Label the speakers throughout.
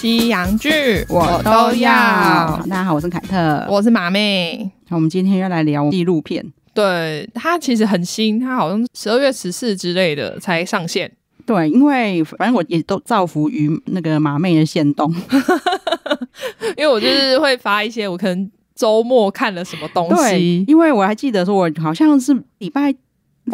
Speaker 1: 西洋剧我都要。大家好，我是凯特，我是马妹。那我们今天要来聊纪录片。对，它其实很新，它好像十二月十四之类的才上线。对，因为反正我也都造福
Speaker 2: 于那个马妹的行动，
Speaker 1: 因为我就是会发一些我可能周末看了什么东西。对，
Speaker 2: 因为我还记得说我好像是礼拜。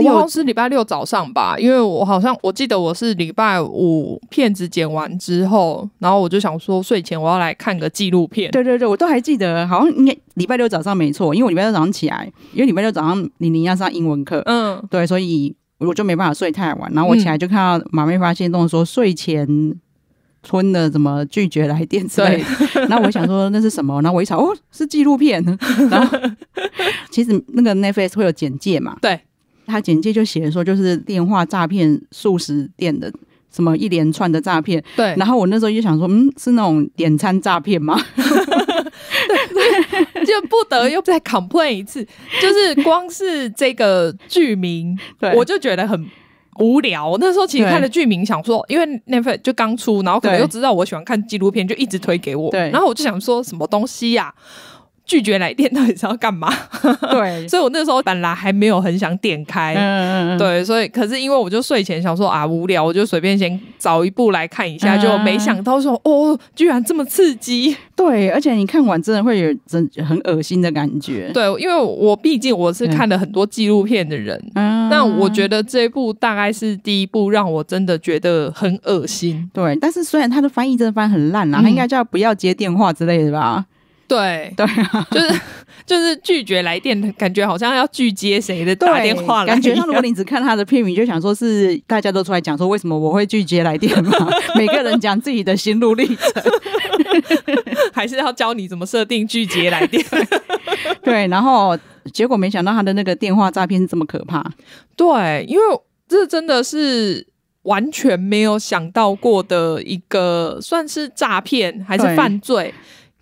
Speaker 1: 我是礼拜六早上吧，因为我好像我记得我是礼拜五片子剪完之后，然后我就想说睡前我要来看个纪录片。对对对，我都还记得，好像应该礼拜六早上没
Speaker 2: 错，因为我礼拜六早上起来，因为礼拜六早上你你要上英文课，嗯，对，所以我就没办法睡太晚，然后我起来就看到马妹发跟动说睡前吞的怎么拒绝来电之类的，然后我想说那是什么，然后我一查哦是纪录片，然后 其实那个 Netflix 会有简介嘛，对。他简介就写说，就是电话诈骗、素食店的什么一连串的诈骗。对。然后我那时候就想说，嗯，是那种点餐诈骗吗？对。就
Speaker 1: 不得又再 complain 一次，就是光是这个剧名，我就觉得很无聊。我那时候其实看了剧名，想说，因为那份就刚出，然后可能又知道我喜欢看纪录片，就一直推给我。对。然后我就想说什么东西呀？拒绝来电到底是要干嘛？对，所以我那时候本来还没有很想点开，对，所以可是因为我就睡前想说啊无聊，我就随便先找一部来看一下，就没想到说
Speaker 2: 哦，居然这么刺激！对，而且你看完真的会有真很恶心的感觉。
Speaker 1: 对，因为我毕竟我是看了很多纪录片的人，那我觉得这一部大概是第一部让我真的觉得很恶心。对，
Speaker 2: 但是虽然它的翻译真的翻很烂啊，它应该叫不要接电话之类的吧。对对，就是
Speaker 1: 就是拒绝来电，感觉好像要拒接谁的打电话。感觉如果你只看他的
Speaker 2: 片名，就想说是大家都出来讲说为什么我会拒接来电嘛？每个人讲自己的心路历程，
Speaker 1: 还是要教你怎么设定拒接来电？
Speaker 2: 对，然后结果没想到他的那个电话诈骗是这么可怕。对，
Speaker 1: 因为这真的是完全没有想到过的一个，算是诈骗还是犯罪？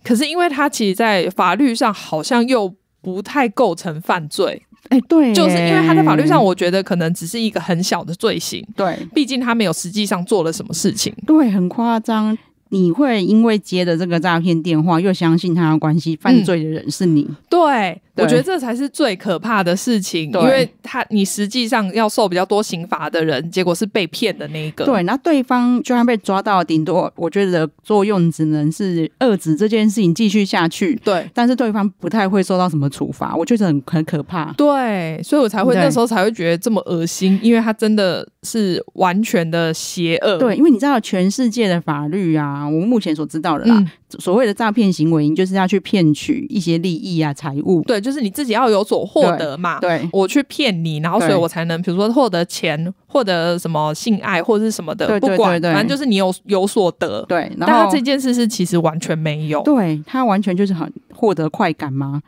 Speaker 1: 可是，因为他其实，在法律上好像又不太构成犯罪。
Speaker 2: 哎，对，就是因为他在法律上，我
Speaker 1: 觉得可能只是一个很小的罪行。对，毕竟他没有实际上做了什么事情。
Speaker 2: 对，很夸张，你会因为接的这个诈骗电话，又相信他关系犯罪的人是你。
Speaker 1: 对。我觉得这才是最可怕的事情，因为他你实际上要受比较多刑罚的人，结果是被骗的那一个。对，那
Speaker 2: 对方居然被抓到，顶多我觉得作用只能是遏制这件事情继续下去。对，但是对方不太会受到什么处罚，我觉得很很可怕。
Speaker 1: 对，所以我才会那时候才会觉得这么恶心，因为他真的是完全的邪恶。对，因为你
Speaker 2: 知道全世界的法律啊，我们目前所知道的啦。所谓的诈骗行为，就是要去骗取一些利益啊、财物。对，
Speaker 1: 就是你自己要有所获得嘛。对，我去骗你，然后所以我才能，比如说获得钱，获得什么性爱或者是什么的，不管反正就是你有有所得。对，但他这件事是其实完全没有。对
Speaker 2: 他完全就是很获得快感吗？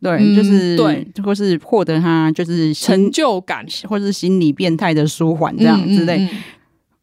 Speaker 1: 对，就是对，
Speaker 2: 或是获得他就是成就感，或是心理变态的舒缓这样之类。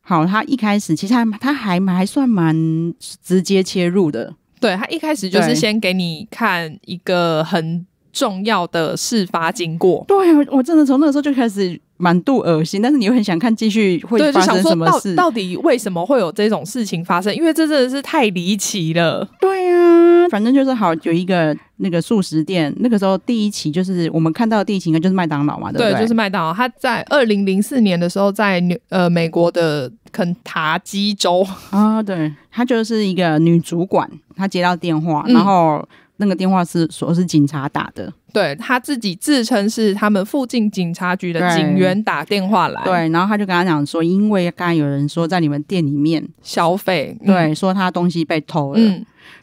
Speaker 2: 好，他一开始其实他他还还算蛮直接切入的，
Speaker 1: 对他一开始就是先给你看一个很重要的事发经过，
Speaker 2: 对我真的从那个时候就开始。满肚恶心，但是你又很想看继续会发生什么事？到
Speaker 1: 底为什么会有这种事情发生？因为这真的是太离奇了。
Speaker 2: 对啊，反正就是好有一个那个素食店，那个时候第一期就是我们看到第一期应该就是麦当劳嘛，对不对？就是麦
Speaker 1: 当劳，他在二零零四年的时候在呃美国的肯塔基州啊，对他就是一
Speaker 2: 个女主管，她接到电话，然后那个电话是说是警察打的。
Speaker 1: 对他自己自称是他们附近警察局的警员打电话来，对，然
Speaker 2: 后他就跟他讲说，因为刚才有人说在你们店里面消费，对，说他东西被偷了，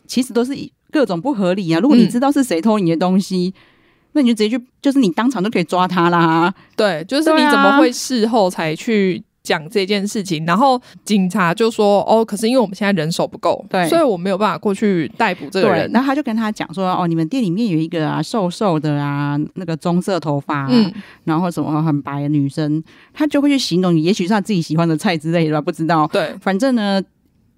Speaker 2: 其实都是各种不合理啊。如果你知道是谁偷你的东西，
Speaker 1: 那你就直接去，就是你当场就可以抓他啦。对，就是你怎么会事后才去？讲这件事情，然后警察就说：“哦，可是因为我们现在人手不够，对，所以我没有办法过
Speaker 2: 去逮捕这个人。”然后他就跟他讲说：“哦，你们店里面有一个啊，瘦瘦的啊，那个棕色头发，嗯，然后什么很白的女生，他就会去形容，你，也许是他自己喜欢的菜之类的，不知道。对，反正呢，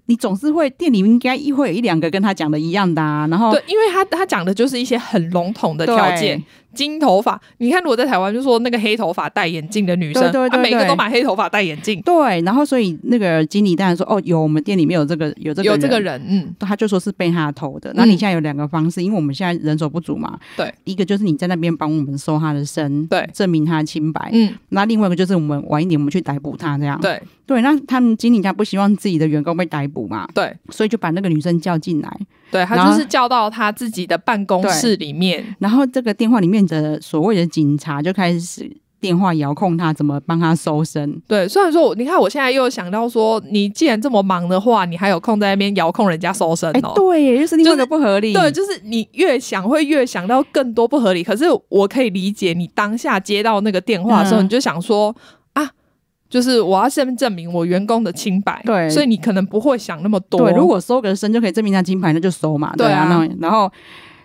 Speaker 2: 你总是会店里面应
Speaker 1: 该会有一两个跟他讲的一样的啊。然后，因为他他讲的就是一些很笼统的条件。”金头发，你看，如果在台湾就说那个黑头发戴眼镜的女生，她每个都买黑
Speaker 2: 头发戴眼镜。对，然后所以那个经理当然说，哦，有我们店里面有这个有这个有这个人，嗯，他就说是被他偷的。那你现在有两个方式，因为我们现在人手不足嘛，对，一个就是你在那边帮我们搜他的身，对，证明他的清白，嗯，那另外一个就是我们晚一点我们去逮捕他这样，对，对，那他们经理他不希望自己的员工被逮捕嘛，对，所以就把那个女生叫进来，对，他就是叫
Speaker 1: 到他自己的办公室
Speaker 2: 里面，然后这个电话里面。变着所谓的警察就开始电话遥控他，怎么帮他搜身？
Speaker 1: 对，虽然说你看我现在又想到说，你既然这么忙的话，你还有空在那边遥控人家搜身哦？对，就是你外的个不合理。对，就是你越想会越想到更多不合理。可是我可以理解你当下接到那个电话的时候，你就想说啊，就是我要先证明我员工的清白。对，所以你可能不会想那么多。如果搜个
Speaker 2: 身就可以证明他金牌，那就搜嘛。对啊，然后。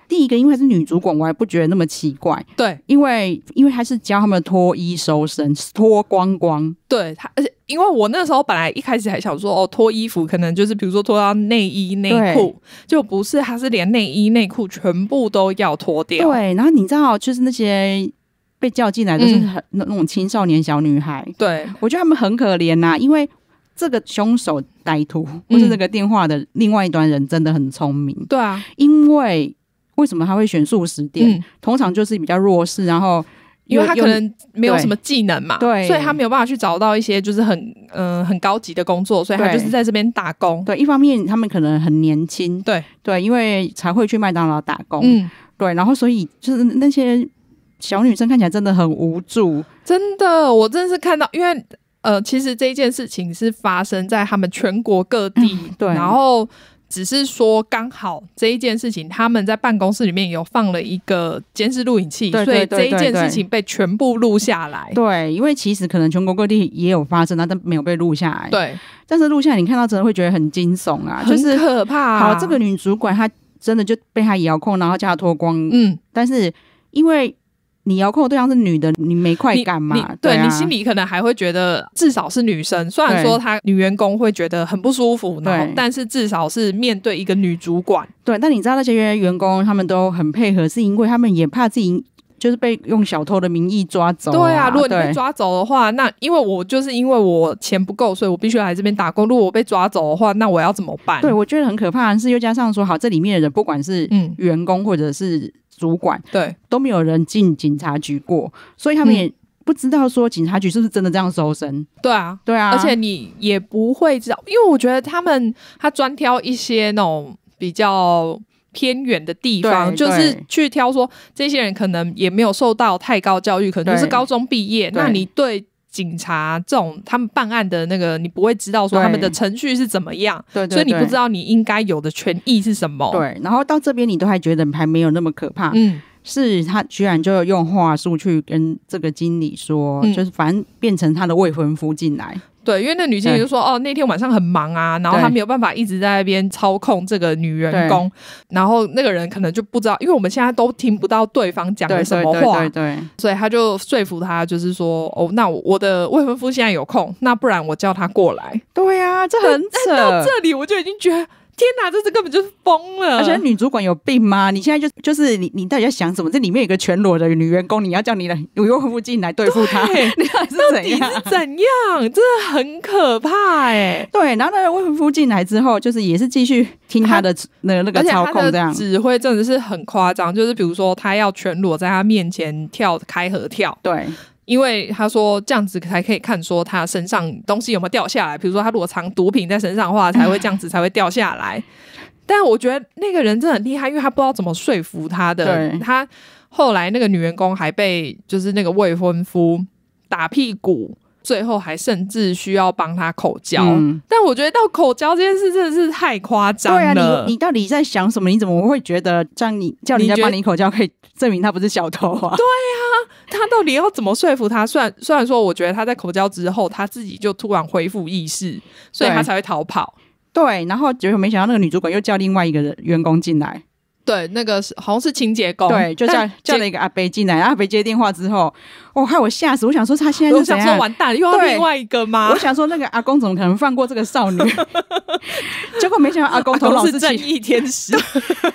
Speaker 2: 第一个因为是女主管，我还不觉得那么奇怪。对，因为因为她是教他们脱衣收身，脱光光。
Speaker 1: 对她，而且因为我那时候本来一开始还想说，哦，脱衣服可能就是比如说脱到内衣内裤，就不是，她是连内衣内裤全部都要脱掉。对，
Speaker 2: 然后你知道，就是那些被叫进来都是那那种青少年小女孩。对，我觉得他们很可怜呐，因为这个凶手歹徒，或是这个电话的另外一端人真的很聪明。对啊，因为。为什么他会选素食店？通常就是比较弱势，然后因为他可能没有什么技
Speaker 1: 能嘛，对，所以他没有办法去找到一些就是很呃很高级的工作，所以他就是在这边打工。对，一方面他们可能
Speaker 2: 很年轻，对对，因为才会去麦当劳打工。嗯，对，然后所以就是那
Speaker 1: 些小女生看起来真的很无助，真的，我真是看到，因为呃，其实这件事情是发生在他们全国各地，对，然后。只是说刚好这一件事情，他们在办公室里面有放了一个监视录影器，所以这一件事情被全部录下来。
Speaker 2: 对，因为其实可能全国各地也有发生，但都没有被录下来。对，但是录下来你看到真的会觉得很惊悚啊，就是可怕。好，这个女主管她真的就被他遥控，然后叫她脱光。嗯，但是因为。你遥控的对象是女的，你没快感吗？对你心里
Speaker 1: 可能还会觉得至少是女生，虽然说她女员工会觉得很不舒服，对，但是至少是面对一个女主管。
Speaker 2: 对，但你知道那些员员工他们都很配合，是因为他们也怕自己就是被用小偷的名义抓走。对啊，如果你被抓
Speaker 1: 走的话，那因为我就是因为我钱不够，所以我必须来这边打工。如果我被抓走的话，那我要怎么办？对，我觉得很可
Speaker 2: 怕是，又加上说好这里面的人，不管是嗯员工或者是。主管对都没有人进警察局过，所以他们也不知道说警察局是不是真的这样搜身。
Speaker 1: 对啊，对啊，而且你也不会知道，因为我觉得他们他专挑一些那种比较偏远的地方，就是去挑说这些人可能也没有受到太高教育，可能是高中毕业。那你对？警察这种，他们办案的那个，你不会知道说他们的程序是怎么样，对，所以你不知道你应该有的权益是什么。对，
Speaker 2: 然后到这边你都还觉得还没有那么可怕，嗯。是他居然就用话术去跟这个经理说，就是反正变成他的未婚夫进来。
Speaker 1: 对，因为那女经理就说：“哦，那天晚上很忙啊，然后他没有办法一直在那边操控这个女员工，然后那个人可能就不知道，因为我们现在都听不到对方讲什么话，对，所以他就说服他，就是说：哦，那我的未婚夫现在有空，那不然我叫他过来。对啊，这很扯。到这里我就已经觉。”天哪，
Speaker 2: 这是根本就是疯了！而且女主管有病吗？你现在就就是你，你到底在想什么？这里面有个全裸的女员工，你要叫你的未婚夫进来对付她，他？到
Speaker 1: 底是怎样？真的很可怕哎！对，然后那个未婚夫进来之后，就是也是继续听他的那个那个操控，这样指挥真的是很夸张。就是比如说，他要全裸在他面前跳开合跳，对。因为他说这样子才可以看说他身上东西有没有掉下来，比如说他如果藏毒品在身上的话，才会这样子才会掉下来。但我觉得那个人真的很厉害，因为他不知道怎么说服他的。他后来那个女员工还被就是那个未婚夫打屁股。最后还甚至需要帮他口交，但我觉得到口交这件事真的是太夸张了。你你到
Speaker 2: 底在想什么？你怎么会觉得样你叫人家帮你口交可以证明他不是小偷啊？对
Speaker 1: 啊，他到底要怎么说服他？虽然虽然说，我觉得他在口交之后他自己就突然恢复意识，所以他才会逃跑。对，然后结果没想到那个女主管
Speaker 2: 又叫另外一个人员工进来，
Speaker 1: 对，那个好像是清洁工，对，就叫 叫了一个阿
Speaker 2: 北进来，阿伯接电话之后。我害我吓死！我想说他现在就想说完蛋，又要另外一个吗？我想说那个阿公怎么可能放过这个少女？结果没想到阿公头是正义天使，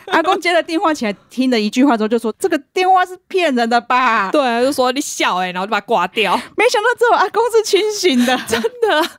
Speaker 2: 阿公接了电话起来，听了一句话之后就说：“这个电话是骗
Speaker 1: 人的吧？”对，就说你小哎，然后就把挂掉。没想到最后阿公是清醒的，真的。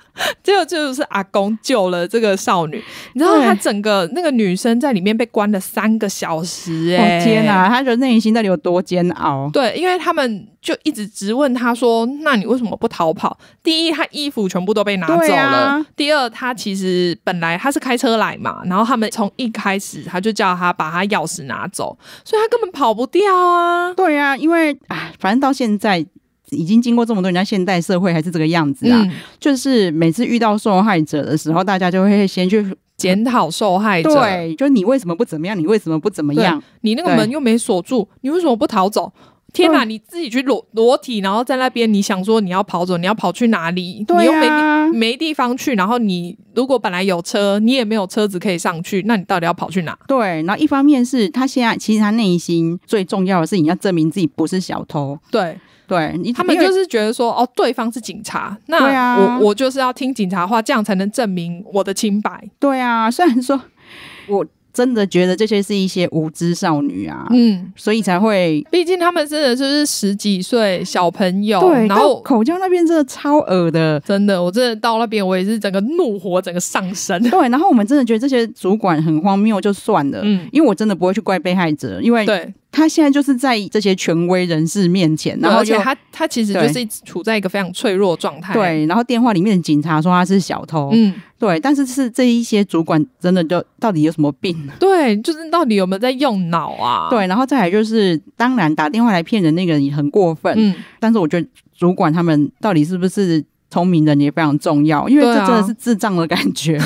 Speaker 1: 最后就是阿公救了这个少女，你知道他整个那个女生在里面被关了三个小时，哎，天哪，她的内心到底有多煎熬？对，因为他们。就一直直问他说：“那你为什么不逃跑？第一，他衣服全部都被拿走了；第二，他其实本来他是开车来嘛，然后他们从一开始他就叫他把他钥匙拿走，所以他根本跑不掉啊！对
Speaker 2: 呀，因为啊，反正到现在已经经过这么多人家，现代社会还是这个样子啊。就是每次遇到受害者的时候，大家就会先去检讨受害者，对，
Speaker 1: 就你为什么不怎么样？你为什么不怎么样？你那个门又没锁住，你为什么不逃走？”天哪！你自己去裸裸体，然后在那边，你想说你要跑走，你要跑去哪里？啊，你又没没地方去。然后你如果本来有车，你也没有车子可以上去，那你到底要跑去哪？
Speaker 2: 对。然后一方面是他现在其实他内心最重要的是你要证明自己不是小偷。对对，他们就是
Speaker 1: 觉得说，哦，对方是警察，那我我就是要听警察话，这样才能证明我的清白。
Speaker 2: 对啊，虽然说我。真的觉得这些是一些无知少女啊，嗯，所以才会，毕竟他们
Speaker 1: 真的就是十几岁小朋友，对。然后
Speaker 2: 口交那边真的超恶的，真的，我真的到那边我也是整个怒火整个上升。对，然后我们真的觉得这些主管很荒谬，就算了，嗯，因为我真的不会去怪被害者，因为对。他现在就是在这些权威人士面前，然后而且他
Speaker 1: 他其实就是处在一个非常脆弱状态。对，然后电
Speaker 2: 话里面的警察说他是小偷，嗯，对。但是是这一些主管真的就到底有什
Speaker 1: 么病？对，就是到底有没有在用脑啊？
Speaker 2: 对，然后再来就是，当然打电话来骗人那个人很过分，嗯，但是我觉得主管他们到底是不是？聪明人也非常重要，因为这真的是智
Speaker 1: 障的感觉。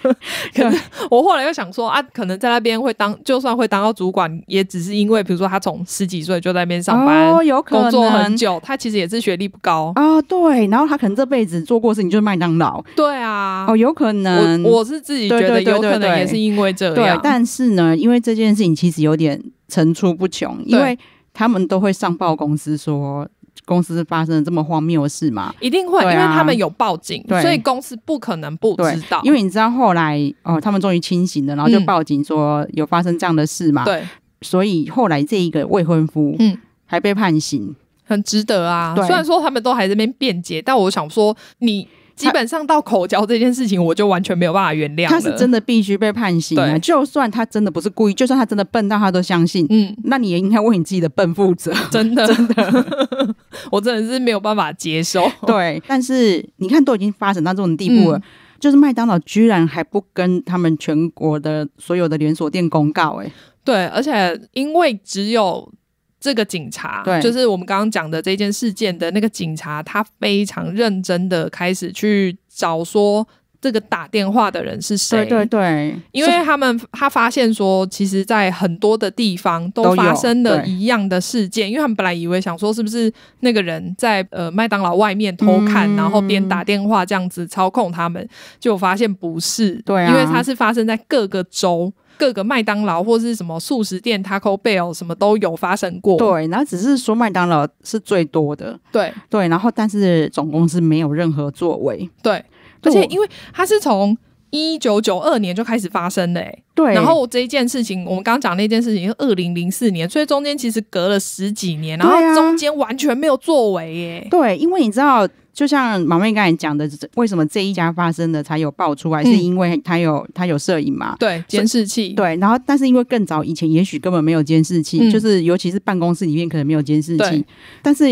Speaker 1: 可能我后来又想说啊，可能在那边会当，就算会当到主管，也只是因为，比如说他从十几岁就在那边上班，工作很久，他其实也是学历不高
Speaker 2: 啊。对，然后他可能这辈子做过事情就是麦当劳。
Speaker 1: 对啊，哦，
Speaker 2: 有可能，我是自己觉得有可能也是因
Speaker 1: 为这。对，但
Speaker 2: 是呢，因为这件事情其实有点层出不穷，因为他们都会上报公司说。公司发生这么荒谬的事吗？一定会，因为他们有
Speaker 1: 报警，所以公司不可能不知道。因为
Speaker 2: 你知道后来哦，他们终于清醒了，然后就报警说有发生这样的事嘛。对，所以后来这一个未婚夫嗯还被判刑，
Speaker 1: 很值得啊。虽然说他们都还在那边辩解，但我想说你。基本上到口交这件事情，我就完全没有办法原谅。他是真的必须被判刑啊！
Speaker 2: 就算他真的不是故意，就算他真的笨到他都相信，嗯，那你也应该为你自己的笨负责。
Speaker 1: 真的，真的，我真的是没有办法接受。对，但
Speaker 2: 是你看，都已经发展到这种地步了，就是麦当劳居然还不跟他们全国的所有的连锁店公告，哎，
Speaker 1: 对，而且因为只有。这个警察，就是我们刚刚讲的这件事件的那个警察，他非常认真的开始去找说这个打电话的人是谁。对对
Speaker 2: 对，因为
Speaker 1: 他们他发现说，其实，在很多的地方都发生了一样的事件，因为他们本来以为想说是不是那个人在呃麦当劳外面偷看，然后边打电话这样子操控他们，就发现不是，对，因为它是发生在各个州。各个麦当劳或是什么素食店、Taco Bell 什么都有发生过。对，然后只是说麦当
Speaker 2: 劳是最多的。对对，然后但是总公司没有任何作
Speaker 1: 为。对，而且因为它是从一九九二年就开始发生的，哎，对。然后这一件事情，我们刚刚讲那件事情，二零零四年，所以中间其实隔了十几年，然后中
Speaker 2: 间完全没有作为，哎。对，因为你知道。就像毛妹刚才讲的，为什么这一家发生的才有爆出来，是因为他有他有摄影嘛？对，监视器。对，然后但是因为更早以前，也许根本没有监视器，就是尤其是办公室里面可能没有监视器，但是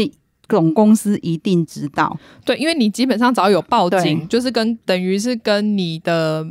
Speaker 2: 总公司一定知道。
Speaker 1: 对，因为你基本上早有报警，就是跟等于是跟你的。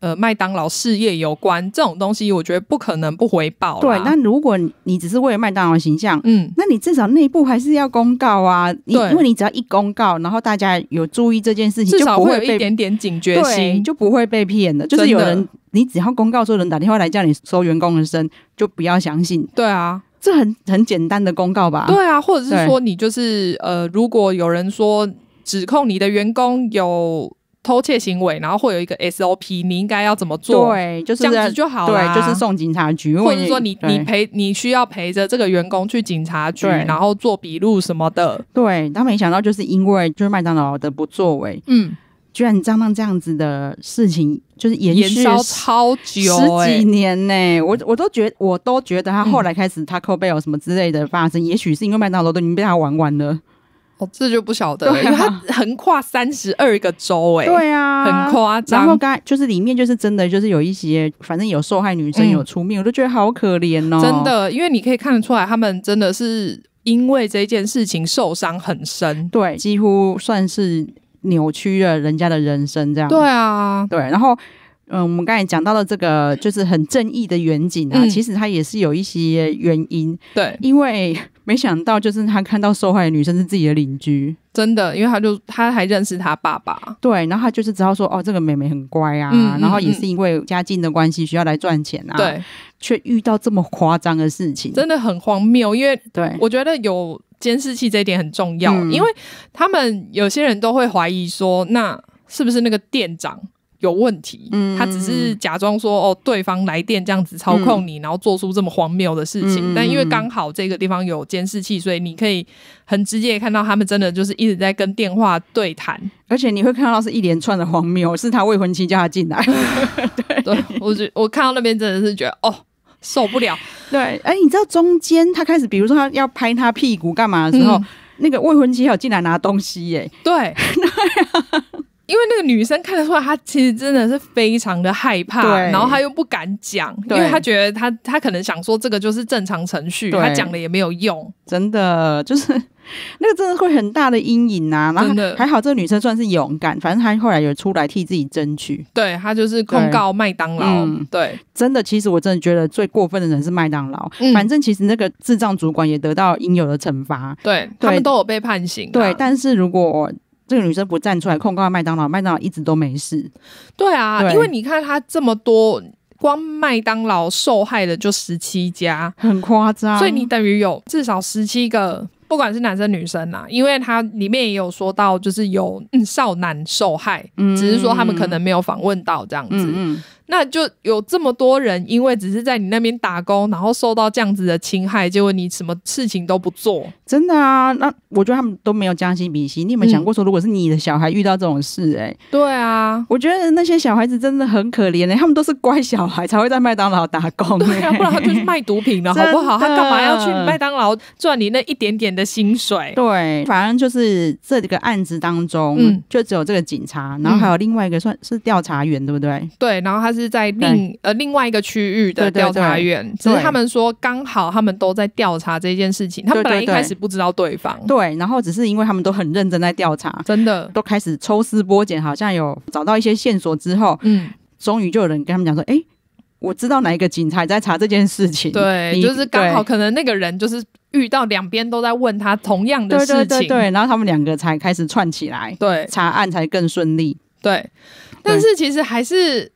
Speaker 1: 呃，麦当劳事业有关这种东西，我觉得不可能不回报对，那
Speaker 2: 如果你只是为了麦当劳形象，嗯，那你至少内部还是要公告啊。你因为你只要一公告，然后大家有注意这件事情，至少会有一点点警觉心，就不会被骗了。就是有人，你只要公告说有人打电话来叫你收员工的身，就不要相信。对啊，这很很简单的公告吧？
Speaker 1: 对啊，或者是说你就是呃，如果有人说指控你的员工有。偷窃行为，然后会有一个 SOP，你应该要怎么做？对，就是这样子就好。对，就是送警察局，或者说你你陪，你需要陪着这个员工去警察局，然后做笔录什么的。
Speaker 2: 对，但没想
Speaker 1: 到就是因为就是麦当劳的不作为，
Speaker 2: 嗯，居然张当这样子的事情就是延续超久十几年呢。我我都觉我都觉得他后来开始他扣贝有什么之类的发生，也许是因为麦当劳都已经被他玩完了。
Speaker 1: 我这就不晓得了，因为它横跨三十二个州哎，对啊，很夸张。然后
Speaker 2: 刚就是里面就是真的就是有一些，反正有受害女生有出面，我都觉得好可怜哦。真
Speaker 1: 的，因为你可以看得出来，他们真的是因为这件事情受伤很深，对，几乎算是扭曲
Speaker 2: 了人家的人生这样。对
Speaker 1: 啊，对。然
Speaker 2: 后，嗯，我们刚才讲到了这个，就是很正义的远景啊，其实它也是有一些原因，对，因为。没想到，就是他看到受害的女生是自己的邻居，真的，因为他就他还认识他爸爸，对，然后他就是知道说，哦，这个妹妹很乖啊，然后也是因为家境的关系需要来赚钱啊，对，却遇到
Speaker 1: 这么夸张的事情，真的很荒谬。因为对，我觉得有监视器这一点很重要，因为他们有些人都会怀疑说，那是不是那个店长？有问题，他只是假装说哦，对方来电这样子操控你，然后做出这么荒谬的事情。但因为刚好这个地方有监视器，所以你可以很直接看到他们真的就是一直在跟电话对谈。而且你会
Speaker 2: 看到是一连串的荒谬，是他未婚妻叫他进来。
Speaker 1: 对，我觉我看到那边真的是觉得哦受不了。
Speaker 2: 对，哎，你知道中间他开始，比如说他要拍他屁股干嘛的时候，那个未婚妻要进来拿东西
Speaker 1: 耶。对。因为那个女生看的话，她其实真的是非常的害怕，然后她又不敢讲，因为她觉得她她可能想说这个就是正常程序，她讲了也没有用，真
Speaker 2: 的 就是那个真的会很大的阴影啊。真的还好，这个女生算是勇敢，反正她后来有出来替自己争取。对，她就是控告麦当劳。对，真的，其实我真的觉得最过分的人是麦当劳。反正其实那个智障主管也得到应有的惩罚，对他们都有被判刑。对，但是如果。这个女生不站出来控告麦
Speaker 1: 当劳，麦当劳一直都没事。对啊，因为你看她这么多，光麦当劳受害的就十七家，很夸张。所以你等于有至少十七个，不管是男生女生呐，因为它里面也有说到，就是有少男受害，只是说他们可能没有访问到这样子。那就有这么多人，因为只是在你那边打工，然后受到这样子的侵害，结果你什么事情都不做，真的啊？那我觉得他们都没有将心比心。你有没有想过说，如果是你的小孩遇到这种
Speaker 2: 事，哎？对啊，我觉得那些小孩子真的很可怜呢。他们都是乖小孩才会在麦当劳打工，对不然他就是卖毒品的好不好？他干嘛要去麦
Speaker 1: 当劳赚你那一点点的薪水？
Speaker 2: 对，反正就是这个案子当中，就只有这个警察，然后还有另外一个算是调查员，对不对？
Speaker 1: 对，然后他。是在另呃另外一个区域的调查员，只是他们说刚好他们都在调查这件事情，他们本来一开始不知道对方，
Speaker 2: 对，然后只是因为他们都很认真在调查，真的都开始抽丝剥茧，好像有找到一些线索之后，嗯，终于就有人跟他们讲说，哎，我知道哪一个警察在查这件事情，对，就是刚好可
Speaker 1: 能那个人就是遇到两边都在问他同样的事情，对，然后
Speaker 2: 他们两个才开始串起来，对，查案才更顺利，
Speaker 1: 对，但是其实还是。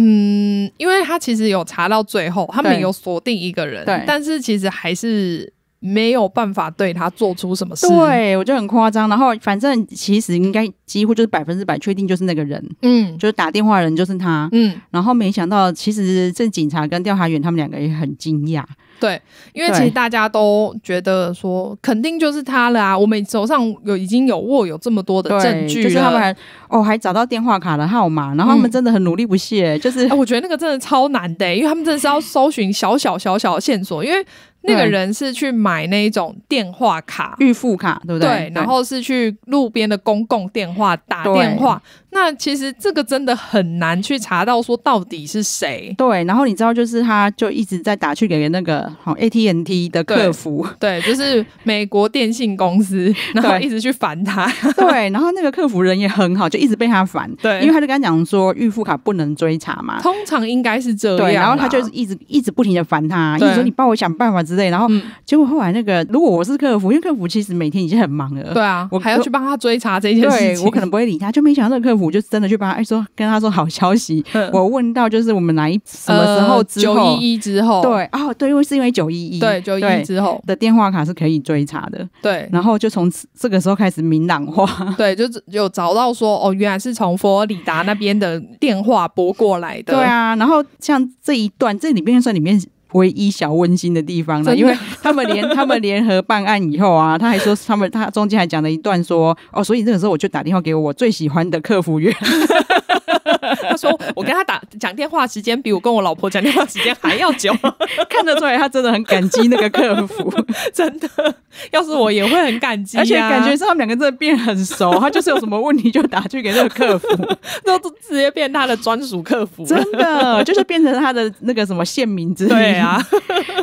Speaker 2: 嗯，
Speaker 1: 因为他其实有查到最后，他们有锁定一个人，对，但是其实还是没有办法
Speaker 2: 对他做出什么事。对，我就很夸张。然后反正其实应该几乎就是百分之百确定就是那个人，嗯，就是打电话的人就是他，嗯。然后没想到，其实这警察跟调查员他们两个也很惊讶。
Speaker 1: 对，因为其实大家都觉得说，肯定就是他了啊！我们手上有已经有握有这么多的证据就是他们哦，还找到电话卡的号码，然后他们真的很努力不懈，就是我觉得那个真的超难的，因为他们真的是要搜寻小小小小的线索，因为。那个人是去买那一种电话卡预付卡，对不对？对，然后是去路边的公共电话打电话。那其实这个真的很难去查到说到底是谁。对，然后你知
Speaker 2: 道就是他就一直在打去给那个好 AT&T 的客服。对，就是
Speaker 1: 美国电信公司，然后一直去烦他。
Speaker 2: 对，然后那个客服人也很好，就一直被他烦。对，因为他就跟他讲说预付卡不能追查嘛，通
Speaker 1: 常应该是这样。对，然后他就
Speaker 2: 是一直一直不停的烦他，直说你帮我想办法。之类，然后结果后来那个，如果我是客服，因为客服其实每天已经很忙了，对啊，我还要去帮他追查这件事，情，我可能不会理他，就没想到那个客服就真的去帮他，哎、说跟他说好消息。我问到就是我们来什么时候之后，九一一之后，对啊，对，因为是因为九一一，对九一之后的电话卡是可以追
Speaker 1: 查的，对，然后就从这个时候开始明朗化，对，就是有找到说哦，原来是从佛罗里达那边的电话拨过来的，对啊，然后像
Speaker 2: 这一段这里面算里面。唯一小温馨的地方了，因为他们联 他们联合办案以后啊，他还说他们他中间还讲了一段说哦，所以那个时候我就打电话给我我最喜欢的客服员。
Speaker 1: 他说：“我跟他打讲电话时间比我跟我老婆讲电话时
Speaker 2: 间还要久，看得出来他真的很感激那个客服，真的。
Speaker 1: 要是我也会很感激，而且感觉是他
Speaker 2: 们两个真的变很熟。他就是有什么问题就打去给那个客服，都直接变他的专属客服，真的就是变成他的那个什么县民之类。啊，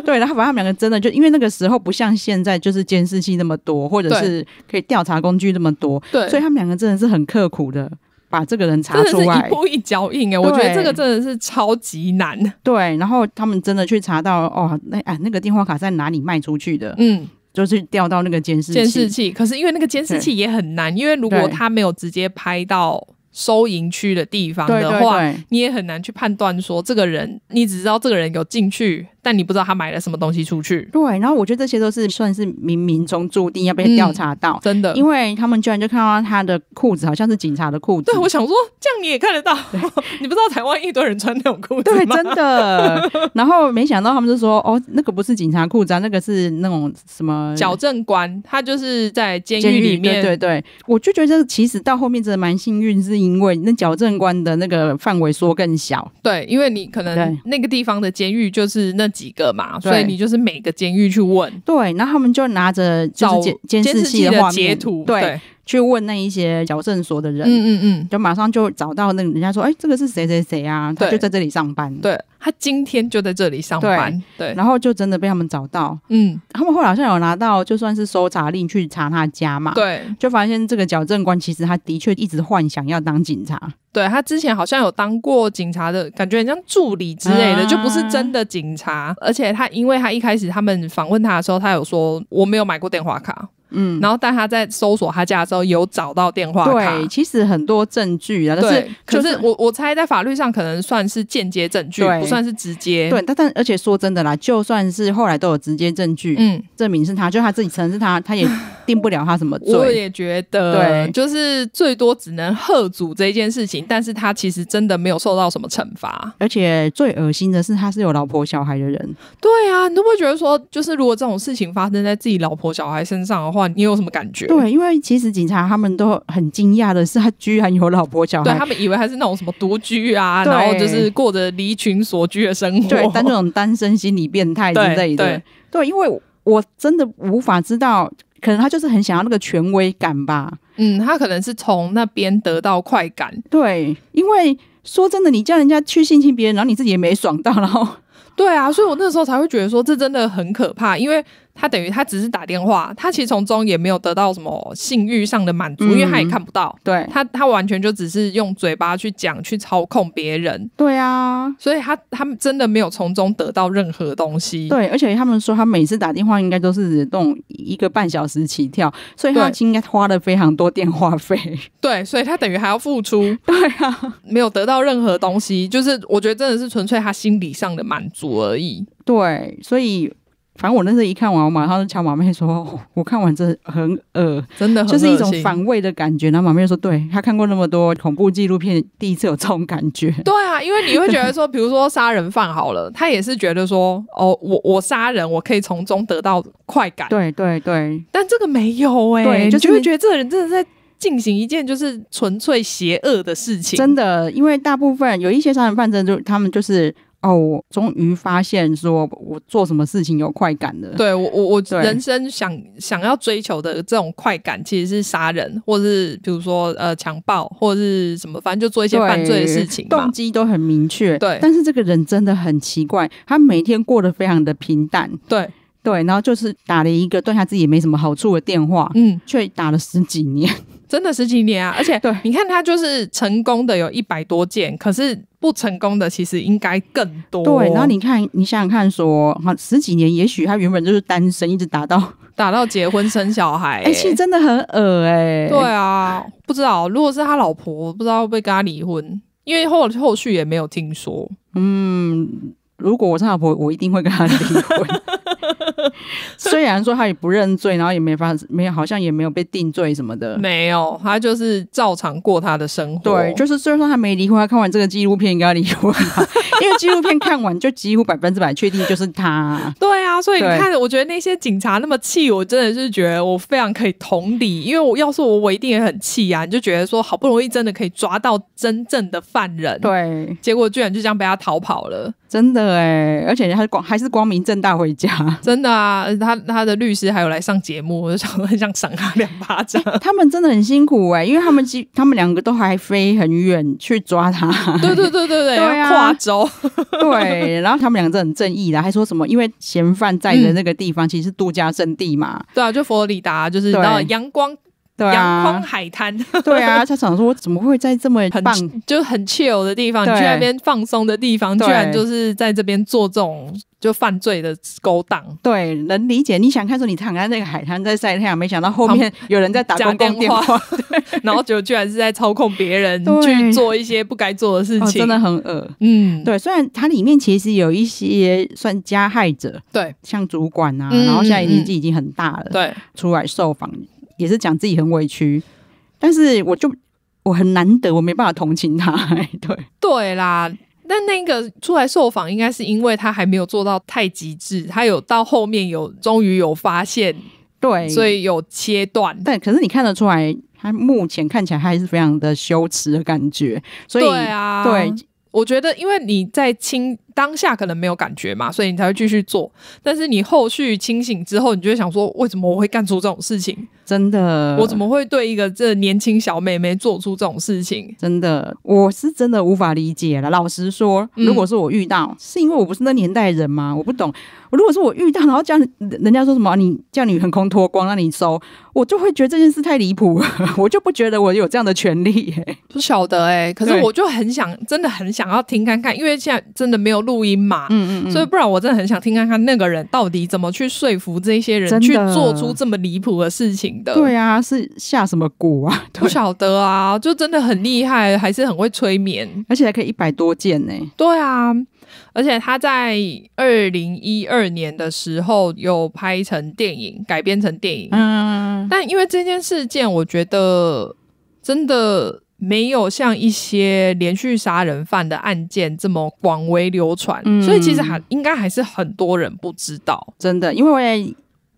Speaker 2: 对。然后反正他们两个真的就因为那个时候不像现在，就是监视器那么多，或者是可以调查工具那么多，对，所以他们两个真的是很刻苦的。”把这个人查出来，一步一脚印哎，我觉得这个
Speaker 1: 真的是超级难。对，
Speaker 2: 然后他们真的去查到哦，那啊那个电话卡在哪里卖出去的？嗯，就是调到那个监视监视器。
Speaker 1: 可是因为那个监视器也很难，因为如果他没有直接拍到收银区的地方的话，你也很难去判断说这个人，你只知道这个人有进去。但你不知道他买了什么东西出去。
Speaker 2: 对，然后我觉得这些都是算是冥冥中注定要被调查到，真的，因为他们居然就看到他的裤子好像是警察的裤子。
Speaker 1: 对，我想说这样你也看得到，你不知道台湾一堆人穿那种裤子对，真的。
Speaker 2: 然后没想到他们就说：“哦，那个不是警察裤子，啊，那个是那种什么矫
Speaker 1: 正官，他就是在监狱里面。”对对，
Speaker 2: 我就觉得其实到后面真的蛮幸运，是因为那矫正官的那个范围缩更小。
Speaker 1: 对，因为你可能那个地方的监狱就是那。几个嘛，所以你就是每个监狱去问。
Speaker 2: 对，然后他们就拿着监监视器的截图。对。
Speaker 1: 去问那一些矫正所的人，嗯嗯嗯，就
Speaker 2: 马上就找到那人家说，哎，这个是谁谁谁啊？他就在这里上班，对
Speaker 1: 他今天就在这里上班，对，
Speaker 2: 然后就真的被他们找到，嗯，他们后来好像有拿到就算是搜查令去查他家嘛，对，就发现这个矫正官其实他的确一直幻想要当警察，
Speaker 1: 对他之前好像有当过警察的感觉，像助理之类的，就不是真的警察，而且他因为他一开始他们访问他的时候，他有说我没有买过电话卡。嗯，然后但他在搜索他家的时候有找到电话卡，对，其实很多证据啊，但是可是我我猜在法律上可能算是间接证据，不算是直接，对，但
Speaker 2: 但而且说真的啦，就算是后来都有直接证据，嗯，证明是他，就他自己承认是他，他也定不了他什么罪，我也
Speaker 1: 觉得，对，就是最多只能贺阻这件事情，但是他其实真的没有受到什么惩罚，
Speaker 2: 而且最恶心的是他是有老婆小孩的人，对
Speaker 1: 啊，你都会觉得说，就是如果这种事情发生在自己老婆小孩身上的话。你有什么感觉？对，因
Speaker 2: 为其实警察他们都很惊讶的是，他居然有老
Speaker 1: 婆小孩。对他们以为他是那种什么独居啊，然后就是过着离群所居的生活。对，但这种
Speaker 2: 单身心理变态之类的，对，因为我真的无法知道，可能他就是很想要那个权威感吧。嗯，他可能是从那边得到快感。对，因为说真的，你叫人家去性侵别人，然后你自己也没爽到，然后
Speaker 1: 对啊，所以我那时候才会觉得说，这真的很可怕，因为。他等于他只是打电话，他其实从中也没有得到什么性欲上的满足，因为他也看不到。对他，他完全就只是用嘴巴去讲，去操控别人。对啊，所以他他们真的没有从中得到任何东西。对，
Speaker 2: 而且他们说他每次打电话应该都是那动一个半小时起跳，所以他应该花了非常多电话费。
Speaker 1: 对，所以他等于还要付出。对啊，没有得到任何东西，就是我觉得真的是纯粹他心理上的满足而已。
Speaker 2: 对，所以。反正我那时一看完马上就敲马妹说：“ 我看完真的很恶真的就是一种反胃的感觉。”然后马妹说：“对他看过那么多恐怖纪录片，第一次有这种感觉。”对啊，因为你会觉得
Speaker 1: 说，比如说杀人犯好了，他也是觉得说：“哦，我我杀人，我可以从中得到快感。”对对对，但这个没有哎，就是觉得这个人真的在进行一件就是纯粹邪恶的事情。真
Speaker 2: 的，因为大部分有一些杀人犯，真的，他们就是。哦，我终于发现，说我做什么事情有快感的。对我，
Speaker 1: 我我人生想想要追求的这种快感，其实是杀人，或是比如说呃强暴，或是什么，反正就做一些犯罪的事情，动
Speaker 2: 机都很明确。对，但是这个人真的很奇怪，他每天过得非常的平淡。对对，然后就是打了一个对他自己也没什么好
Speaker 1: 处的电话，嗯，却打了十几年，真的十几年啊！而且，对，你看他就是成功的有一百多件，可是。不成功的其实应该更多，对。然后你
Speaker 2: 看，你想想看，说十几年，也许他原本就是单身，一直打到 打到结婚
Speaker 1: 生小孩，哎，其实真的很恶哎。对啊，不知道如果是他老婆，不知道会跟他离婚，因为后后续也没有听说。嗯，如
Speaker 2: 果我是他老婆，我一定会跟他离婚。虽然说他也不认罪，然后也没发没好像也没有被定罪什么的，没有，他就是照常过他的生活。对，就是虽然说他没离婚，他看完这个纪录片应该离婚，因为纪录片看完就几乎百分之百确定就是他。
Speaker 1: 对啊，所以你看，我觉得那些警察那么气，我真的是觉得我非常可以同理，因为我要是我，我一定也很气啊，你就觉得说好不容易真的可以抓到真正的犯人，对，结果居然就这样被他逃跑了。
Speaker 2: 真的哎，而且他光还是光明正大回家，
Speaker 1: 真的啊，他他的律师还有来上节目，
Speaker 2: 我就想很想赏他两巴掌。他们真的很辛苦哎，因为他们他们两个都还飞很远去抓他，对
Speaker 1: 对对对对，跨州。
Speaker 2: 对，然后他们两个很正义的，还说什么？因为嫌犯在的那个地方其实是度假胜地嘛，对啊，就佛罗里达，就是你阳
Speaker 1: 光。阳光海滩，对啊，他
Speaker 2: 想说，我怎么会在这么很就很惬意的地方，去那边
Speaker 1: 放松的地方，居然就是在这边
Speaker 2: 做这种就犯罪的勾当。对，能理解。你想看说，你躺在那个海滩在晒太阳，没想到后面
Speaker 1: 有人在打工作电话，然后就居然是在操控别人去做一些不该做的事情，真的很恶嗯，
Speaker 2: 对。虽然它里面其实有一些算加害者，对，像主管啊，然后现在年纪已经很大了，对，出来受访。也是讲自己很委屈，但是我就我很难得，我没办法同情他。对
Speaker 1: 对啦，但那个出来受访，应该是因为他还没有做到太极致，他有到后面有终于有发现，对，所以有切断。
Speaker 2: 但可是你看得出来，他目前看起来还是非常的羞耻的
Speaker 1: 感觉。所以啊，对，我觉得因为你在亲。当下可能没有感觉嘛，所以你才会继续做。但是你后续清醒之后，你就会想说：为什么我会干出这种事情？真的，我怎么会对一个这年轻小妹妹做出这种事情？
Speaker 2: 真的，我是真的无法理解了。老实说，如果是我遇到，是因为我不是那年代人嘛，我不懂。如果是我遇到，然后叫人家说什么，你叫你横空脱光让你收，我就会觉得这件事太离谱，我就不觉得我有这样的权利。不晓
Speaker 1: 得哎，可是我就很想，真的很想要听看看，因为现在真的没有。录音嘛，嗯嗯，所以不然我真的很想听看看那个人到底怎么去说服这些人去做出这么离谱的事情的。对
Speaker 2: 啊，是下什么蛊啊？不
Speaker 1: 晓得啊，就真的很厉害，还是很会催眠，而且还可以一百多件呢。对啊，而且他在二零一二年的时候有拍成电影，改编成电影。嗯，但因为这件事件，我觉得真的。没有像一些连续杀人犯的案件这么广为流传，所以其实还应该还是很多人不知道，真的。因为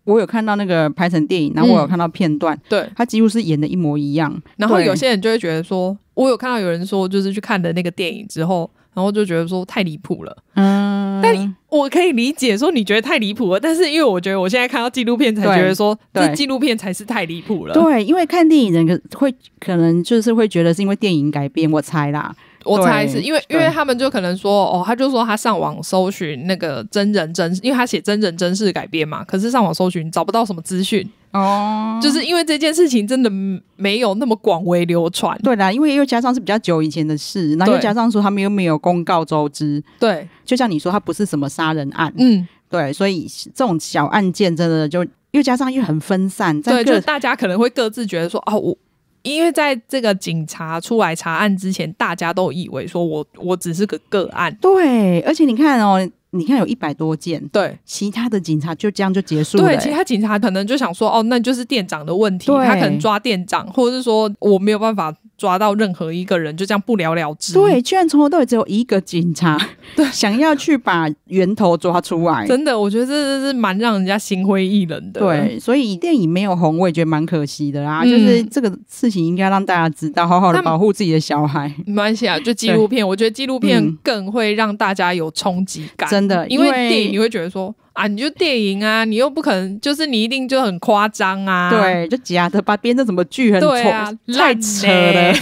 Speaker 1: 我我有看到那个拍成电
Speaker 2: 影，然后我有看到片段，对，他几乎是演的一模一样。然后有些
Speaker 1: 人就会觉得说，我有看到有人说，就是去看的那个电影之后。然后就觉得说太离谱了，嗯，但我可以理解说你觉得太离谱了，但是因为我觉得我现在看到纪录片才觉得说这纪录片才是太离谱了，对，
Speaker 2: 因为看电影人可会可能就是会觉得是因为电影改编，我猜啦，我猜是因为
Speaker 1: 因为他们就可能说哦，他就说他上网搜寻那个真人真，因为他写真人真事改编嘛，可是上网搜寻找不到什么资讯。哦，就是因为这件事情真的没有那么广为流传。对啦，因为又加上是比
Speaker 2: 较久以前的事，然后加上说他们又没有公告周知。对，就像你说，他不是什么杀人案。嗯，对，所以这种小案件真的就又加上又很分散，对，大
Speaker 1: 家可能会各自觉得说哦，我因为在这个警察出来查案之前，大家都以为说我我只是个个案。
Speaker 2: 对，而且你看哦。你
Speaker 1: 看，有一百多件，对其他的警察就这样就结束。了、对，其他警察可能就想说，哦，那就是店长的问题，他可能抓店长，或者是说我没有办法。抓到任何一个人，就这样不了了之。对，
Speaker 2: 居然从头到尾只有一个警察，对，想要去把源头抓出来。真
Speaker 1: 的，我觉得这这是蛮让人家心灰意冷的。对，所以
Speaker 2: 电影没有红，我也觉得蛮可惜的啦。就是这个事情应该让大家知道，好好的保护自己的小
Speaker 1: 孩。没关系啊，就纪录片，我觉得纪录片更会让大家有冲击感。真的，因为电影你会觉得说。啊，你就电影啊，你又不可能，就是你一定就很夸张啊，对，就
Speaker 2: 假的，把编的什么剧很丑啊，太扯了。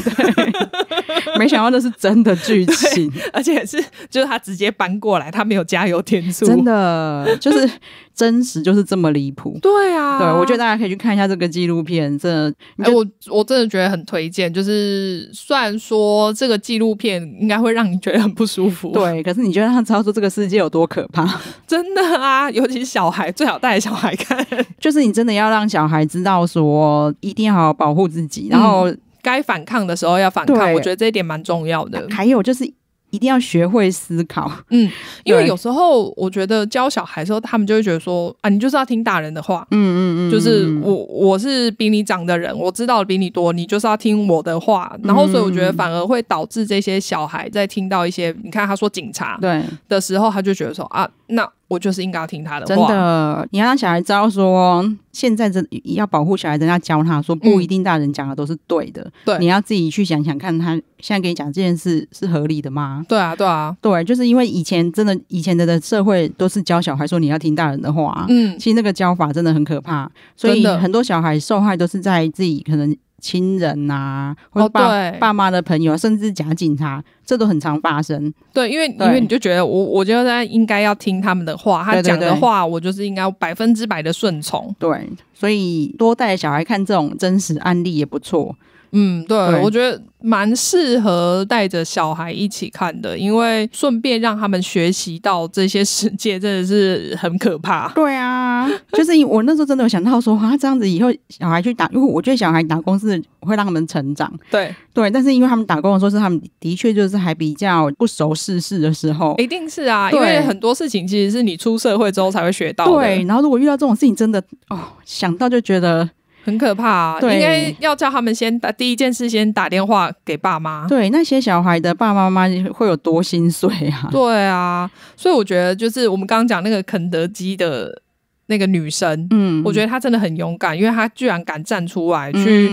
Speaker 1: 没想到那是真的剧情，而且是就是他直接搬过来，他没有加油添醋，真的就是。
Speaker 2: 真实就是这么离谱。对啊，对，我觉得大家可以去看一下这个纪录片，真的。哎，我我真的觉得很推荐。就是虽然说这个纪录片应该会让你觉得很不舒服，对，可是你就让他知道说这个世界有多可怕。真的啊，尤其小孩最好带小孩看，就是你真的要让小孩知道说，一定要好好保护自己，然后该反抗的时候要反抗。我觉得这
Speaker 1: 一点蛮重要的。还有就是。一定要学会思考，嗯，因为有时候我觉得教小孩时候，他们就会觉得说啊，你就是要听大人的话，嗯嗯嗯，就是我我是比你长的人，我知道比你多，你就是要听我的话，然后所以我觉得反而会导致这些小孩在听到一些，你看他说警察对的时候，他就觉得说啊那。我就是应该要听他的，真
Speaker 2: 的。你要让小孩知道，说现在这要保护小孩，人家教他说，不一定大人讲的都是对的。对，你要自己去想想看，他现在给你讲这件事是合理的吗？对啊，对啊，对，就是因为以前真的以前的的社会都是教小孩说你要听大人的话，嗯，其实那个教法真的很可怕，所以很多小孩受害都是在自己可能。亲人啊，或者爸爸妈的朋友，甚至假警
Speaker 1: 察，这都很常发生。对，因为因为你就觉得我，我觉得应该要听他们的话，他讲的话，我就是应该百分之百的顺从。对，所以
Speaker 2: 多带小孩看这种真实案例也不错。
Speaker 1: 嗯，对，我觉得蛮适合带着小孩一起看的，因为顺便让他们学习到这些世界真的是很可怕。
Speaker 2: 对啊，就是我那时候真的有想到说，啊，这样子以后小孩去打，因为我觉得小孩打工是会让他们成长。对对，但是因为他们打工的时候是他们的确就是还比较不熟世事的时候，一
Speaker 1: 定是啊，因为很多事情其实是你出社会之后才会学到。对，然
Speaker 2: 后如果遇到这种事情，真的哦，想到就觉得。很可怕，啊。应该
Speaker 1: 要叫他们先打第一件事，先打电话给爸妈。对，
Speaker 2: 那些小孩的爸爸妈妈会有多心碎啊？
Speaker 1: 对啊，所以我觉得就是我们刚刚讲那个肯德基的那个女生，嗯，我觉得她真的很勇敢，因为她居然敢站出来去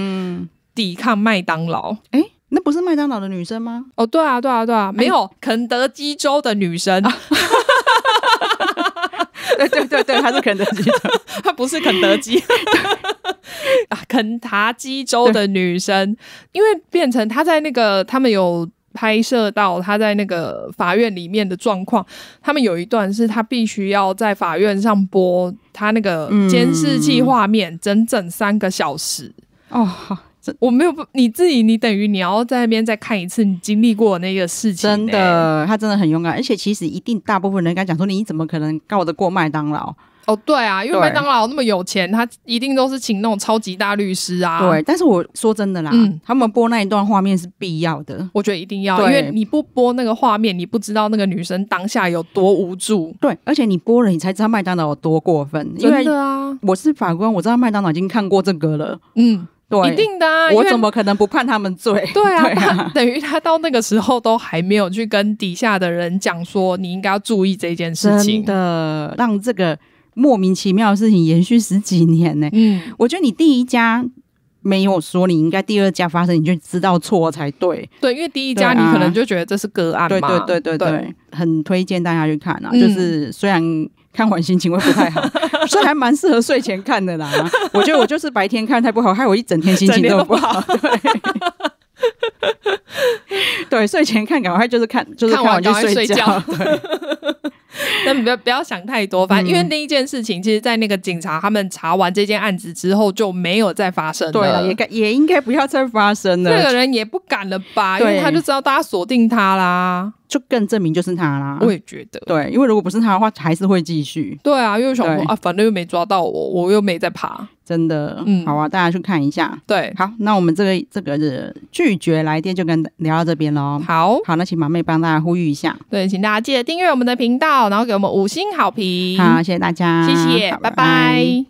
Speaker 1: 抵抗麦当劳。
Speaker 2: 哎，那不是麦当劳的女
Speaker 1: 生吗？哦，对啊，对啊，对啊，没有，肯德基州的女生。对对对对，是肯德基，她不是肯德基。肯塔基州的女生，因为变成她在那个，他们有拍摄到她在那个法院里面的状况。他们有一段是她必须要在法院上播她那个监视器画面，整整三个小时哦。我没有你自己，你等于你要在那边再看一次你经历过那个事情。真的，她真的很勇敢，而且其实一定大部分人她讲说，你
Speaker 2: 怎么可能告得过麦当劳？
Speaker 1: 哦，对啊，因为麦当劳那么有钱，他一定都是请那种超级大律师啊。对，但是我说真的啦，他们播那一段画面是必要的，我觉得一定要，因为你不播那个画面，你不知道那个女生当下有多无助。对，
Speaker 2: 而且你播了，你才知道麦当劳有多过分。真的啊，我是法官，我知道麦当劳已经看过这个了。
Speaker 1: 嗯，对，一定的啊，我怎么可能不判他们罪？对啊，等于他到那个时候都还没有去跟底下的人讲说，你应该要注意这件事情
Speaker 2: 的，让这个。莫名其妙的事情延续十几年呢。嗯，我觉得你第一家没有说，你应该第二家发生你就知道错才对。
Speaker 1: 对，因为第一家你可能就
Speaker 2: 觉得这是个案嘛。对对对对对，很推荐大家去看啊。就是虽然看完心情会不太好，所以还蛮适合睡前看的啦。我觉得我就是白天看太不好，害我一整天心情都不好。对，睡前看赶快就是看，就是看完就睡觉。
Speaker 1: 那 不要不要想太多，反正因为那一件事情，其实，在那个警察他们查完这件案子之后，就没有再发生了。对，也也
Speaker 2: 应该不要再发生
Speaker 1: 了。这个人也不敢了吧？因为他就
Speaker 2: 知道大家锁定他啦。就更证明就是他啦，我也觉得。对，因为如果不是他的话，还是会继续。对啊，因想说啊，反正又没抓到我，我又没在爬，真的。嗯，好啊，大家去看一下。对，好，那我们这个这个是拒绝来电，就跟聊到这边喽。好，好，那请马妹帮大家呼吁一下。
Speaker 1: 对，请大家记得订阅我们的频道，然后给我们五星好评。好，谢谢
Speaker 2: 大家，谢谢，拜拜。